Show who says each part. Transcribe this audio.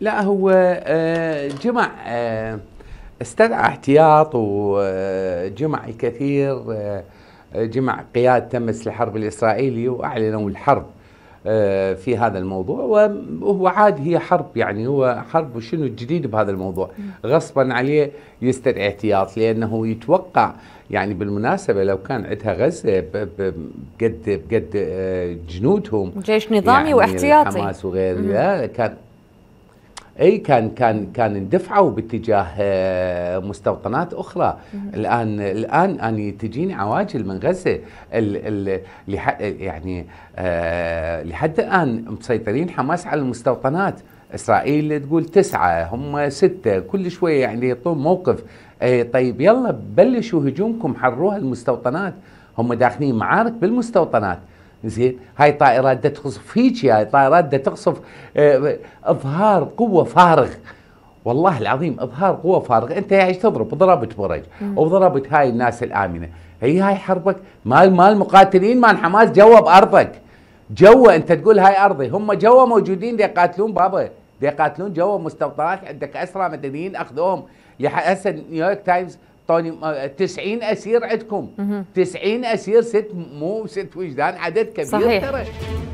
Speaker 1: لا هو آه، جمع آه، استدعى احتياط وجمع الكثير آه، جمع قيادة تمس الحرب الإسرائيلي وأعلنوا الحرب في هذا الموضوع وهو عاد هي حرب يعني هو حرب وشنو الجديد بهذا الموضوع غصبا عليه يستدعي احتياط لأنه يتوقع يعني بالمناسبة لو كان عندها غزة بقد بقد جنودهم جيش نظامي يعني واحتياطي حماس وغيره كان اي كان كان كان اندفعوا باتجاه آه، مستوطنات اخرى الان الان اني تجيني عواجل من غزه ال ال يعني آه، لحد الان مسيطرين حماس على المستوطنات اسرائيل تقول تسعه هم سته كل شويه يعني يعطون موقف طيب يلا بلشوا هجومكم حروها المستوطنات هم داخلين معارك بالمستوطنات زين هاي طائرات دا تقصف هيجي هاي طائرات دا تقصف آه، اظهار قوه فارغ والله العظيم اظهار قوه فارغ انت يعني تضرب ضربت برج وضربت هاي الناس الامنه هي هاي حربك مال مال مقاتلين مال حماس جوا بارضك جوا انت تقول هاي ارضي هم جوا موجودين يقاتلون بابا يقاتلون جوا مستوطنات عندك اسرى مدنيين اخذوهم يا هسه نيويورك تايمز اعطوني 90 اسير عندكم 90 اسير ست مو ست وجدان عدد كبير صحيح. ترى